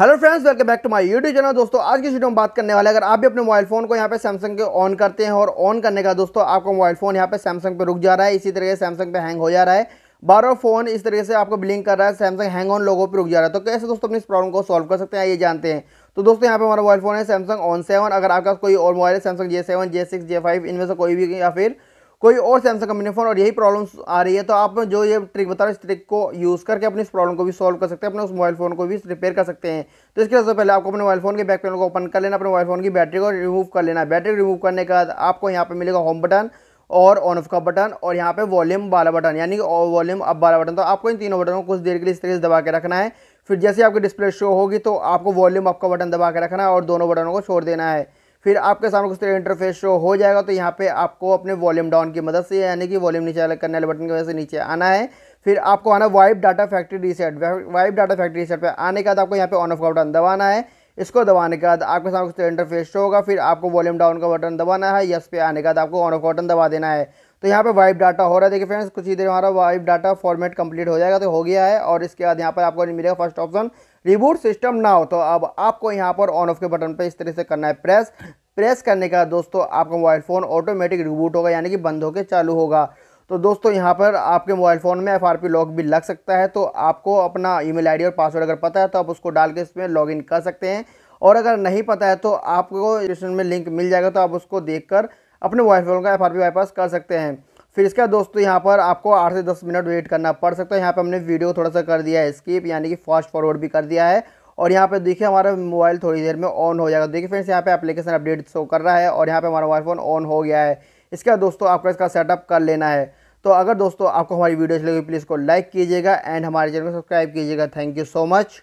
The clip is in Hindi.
hello friends welcome back to my YouTube channel दोस्तों आज की वीडियो में बात करने वाले अगर आप भी अपने मोबाइल फ़ोन को यहाँ पे सैमसंग के ऑन करते हैं और ऑन करने का दोस्तों आपका मोबाइल फ़ोन यहाँ पे सैमसंग पे रुक जा रहा है इसी तरीके से सैमसंग पे हैंग हो जा रहा है बार बार फोन इस तरीके से आपको ब्लिंक कर रहा है सैमसंग हैंग ऑन लोगों पर रुक जा रहा है तो कैसे दोस्तों अपनी इस प्रॉब्लम को सॉल्व कर सकते हैं ये जानते हैं तो दोस्तों यहाँ पे हमारा मोबाइल फ़ोन है सैमसंग ऑन सेवन अगर आपका कोई और मोबाइल है Samsung J seven J six J five इनमें से कोई भी या फिर कोई और सैमसंग कंपनी फ़ोन और यही प्रॉब्लम आ रही है तो आप जो ये ट्रिक बता रहे इस ट्रिक को यूज़ करके अपनी इस प्रॉब्लम को भी सॉल्व कर सकते हैं अपने उस मोबाइल फ़ोन को भी रिपेयर कर सकते हैं तो इसके सबसे पहले आपको अपने मोबाइल फ़ोन के बैक पैनल को ओपन कर लेना अपने मोबाइल फ़ोन की बैटरी को रिमूव कर लेना बैटरी रिमूव करने के बाद आपको यहाँ पर मिलेगा होम बटन और ऑन ऑफ का बटन और यहाँ पे वॉल्यूम वाला बटन यानी कि वॉल्यूम अप वाला बटन तो आपको इन तीनों बटनों को कुछ देर के लिए इस तरीके से दबा के रखना है फिर जैसे आपकी डिस्प्ले शो होगी तो आपको वॉल्यूम अप का बटन दबा के रखना है और दोनों बटनों को छोड़ देना है फिर आपके सामने कुछ तरह इंटरफेस शो हो जाएगा तो यहाँ पे आपको अपने वॉल्यूम डाउन की मदद से यानी कि वॉल्यूम नीचे अलग करने वाले बटन की वजह से नीचे आना है फिर आपको आना wipe data factory reset wipe data factory reset पे आने के बाद आपको यहाँ पे ऑन ऑफ का बटन दबाना है इसको दबाने के बाद आपके सामने कुछ इंटरफेस शो होगा फिर आपको वॉल्यूम डाउन का बटन दबाना है यस पे आने के बाद आपको ऑन ऑफ बटन दबा देना है तो यहाँ पे वाइप डाटा हो रहा है देखिए फ्रेंड्स कुछ ही देर हमारा वाइप डाटा फॉर्मेट कंप्लीट हो जाएगा तो हो गया है और इसके बाद यहाँ पर आपको मिलेगा फर्स्ट ऑप्शन रिबूट सिस्टम ना हो तो अब आपको यहाँ पर ऑन ऑफ के बटन पर इस तरह से करना है प्रेस प्रेस करने का दोस्तों आपका मोबाइल फ़ोन ऑटोमेटिक रिबूट होगा यानी कि बंद होकर चालू होगा तो दोस्तों यहाँ पर आपके मोबाइल फ़ोन में एफआरपी लॉक भी लग सकता है तो आपको अपना ईमेल आईडी और पासवर्ड अगर पता है तो आप उसको डाल के इसमें लॉगिन कर सकते हैं और अगर नहीं पता है तो आपको डिस्क्रिप्शन में लिंक मिल जाएगा तो आप उसको देख अपने मोबाइल फ़ोन का एफ बाईपास कर सकते हैं फिर इसका दोस्तों यहाँ पर आपको आठ से दस मिनट वेट करना पड़ सकता है यहाँ पर हमने वीडियो थोड़ा सा कर दिया है स्किप यानी कि फास्ट फॉरवर्ड भी कर दिया है और यहाँ पे देखिए हमारा मोबाइल थोड़ी देर में ऑन हो जाएगा देखिए फ्रेंड्स यहाँ पे एप्लीकेशन अपडेट शो कर रहा है और यहाँ पे हमारा मोबाइल फ़ोन ऑन हो गया है इसके बाद दोस्तों आपको इसका सेटअप कर लेना है तो अगर दोस्तों आपको हमारी वीडियो अच्छी लगी प्लीज़ को लाइक कीजिएगा एंड हमारे चैनल को सब्सक्राइब कीजिएगा थैंक यू सो मच